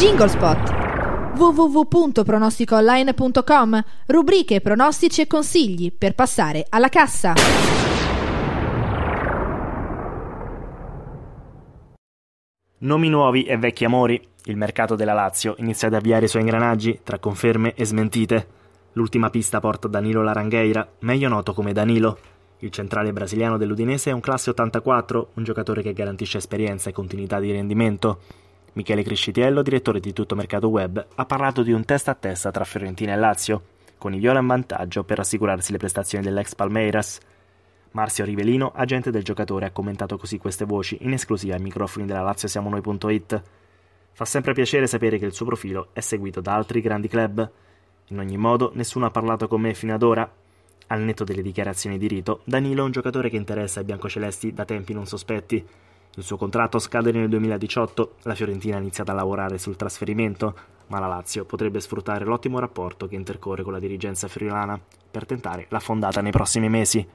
Jinglespot www.pronosticoonline.com Rubriche, pronostici e consigli per passare alla cassa. Nomi nuovi e vecchi amori. Il mercato della Lazio inizia ad avviare i suoi ingranaggi tra conferme e smentite. L'ultima pista porta Danilo Larangheira, meglio noto come Danilo. Il centrale brasiliano dell'Udinese è un classe 84, un giocatore che garantisce esperienza e continuità di rendimento. Michele Criscitiello, direttore di Tutto Mercato Web, ha parlato di un testa a testa tra Fiorentina e Lazio, con i Viola in vantaggio per assicurarsi le prestazioni dell'ex Palmeiras. Marzio Rivelino, agente del giocatore, ha commentato così queste voci in esclusiva ai microfoni della Lazio Siamo Noi.it. Fa sempre piacere sapere che il suo profilo è seguito da altri grandi club. In ogni modo, nessuno ha parlato con me fino ad ora. Al netto delle dichiarazioni di rito, Danilo è un giocatore che interessa ai biancocelesti da tempi non sospetti. Il suo contratto scade nel 2018, la Fiorentina ha iniziato a lavorare sul trasferimento, ma la Lazio potrebbe sfruttare l'ottimo rapporto che intercorre con la dirigenza friulana per tentare la fondata nei prossimi mesi.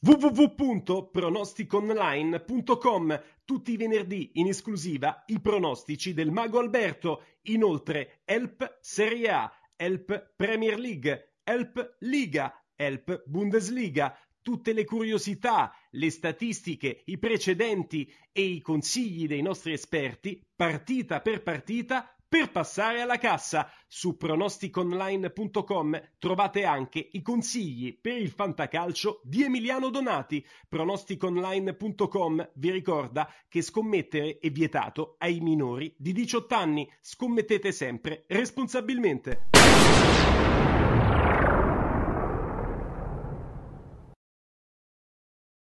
www.pronosticonline.com Tutti i venerdì in esclusiva i pronostici del Mago Alberto, inoltre Help Serie A, Help Premier League, Help Liga, Help Bundesliga tutte le curiosità, le statistiche, i precedenti e i consigli dei nostri esperti, partita per partita, per passare alla cassa. Su pronosticonline.com trovate anche i consigli per il fantacalcio di Emiliano Donati. Pronosticonline.com vi ricorda che scommettere è vietato ai minori di 18 anni. Scommettete sempre responsabilmente.